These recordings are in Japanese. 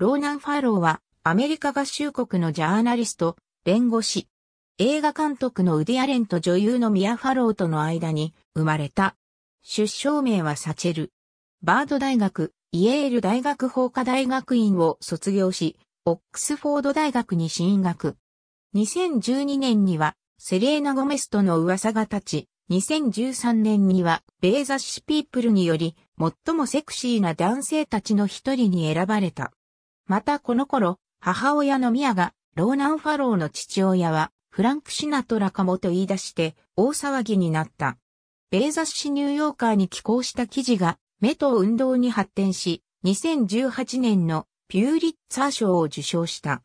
ローナン・ファローは、アメリカ合衆国のジャーナリスト、弁護士、映画監督のウディ・アレンと女優のミア・ファローとの間に生まれた。出生名はサチェル。バード大学、イエール大学法科大学院を卒業し、オックスフォード大学に進学。2012年には、セレーナ・ゴメスとの噂が立ち、2013年には、ベーザッシュ・ピープルにより、最もセクシーな男性たちの一人に選ばれた。またこの頃、母親のミアが、ローナン・ファローの父親は、フランク・シナトラかもと言い出して、大騒ぎになった。米雑誌ニューヨーカーに寄稿した記事が、目と運動に発展し、2018年のピューリッツァー賞を受賞した。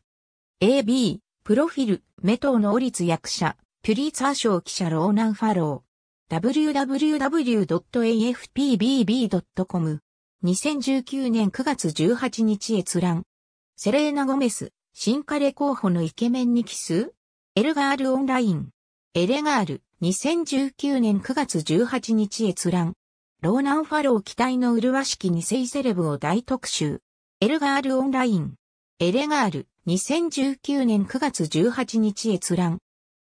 AB、プロフィル、メトのオリツ役者、ピューリッツァー賞記者ローナン・ファロー。www.afpbb.com2019 年9月18日閲覧。セレーナ・ゴメス、新カレ候補のイケメンにキスエルガールオンライン。エレガール、2019年9月18日閲覧。ローナン・ファロー期待の麗しき二世セレブを大特集。エルガールオンライン。エレガール、2019年9月18日閲覧。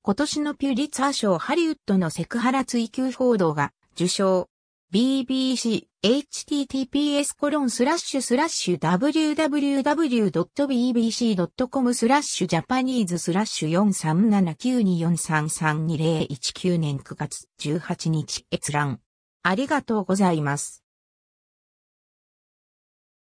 今年のピュリツァー賞ハリウッドのセクハラ追求報道が受賞。BBC、https コロンスラッシュスラッシュ www.bbc.com スラッシュジャパニーズスラッシュ437924332019年9月18日閲覧。ありがとうございます。